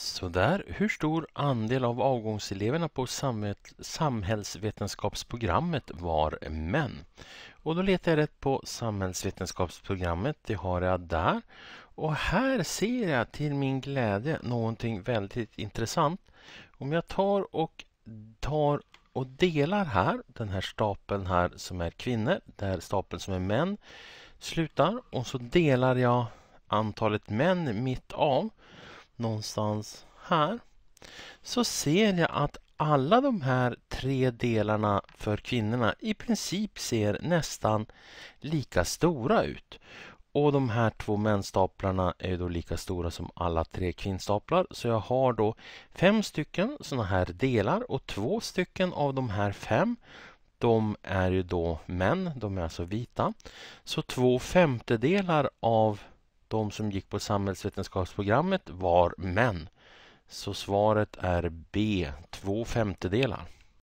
Sådär, hur stor andel av avgångseleverna på samhällsvetenskapsprogrammet var män? Och då letar jag rätt på samhällsvetenskapsprogrammet, det har jag där. Och här ser jag till min glädje någonting väldigt intressant. Om jag tar och tar och delar här, den här stapeln här som är kvinnor, där stapeln som är män slutar och så delar jag antalet män mitt av någonstans här så ser jag att alla de här tre delarna för kvinnorna i princip ser nästan lika stora ut. Och de här två mänstaplarna är då lika stora som alla tre kvinnstaplar. Så jag har då fem stycken sådana här delar och två stycken av de här fem de är ju då män, de är alltså vita. Så två femtedelar av de som gick på samhällsvetenskapsprogrammet var män. Så svaret är B, två femtedelar.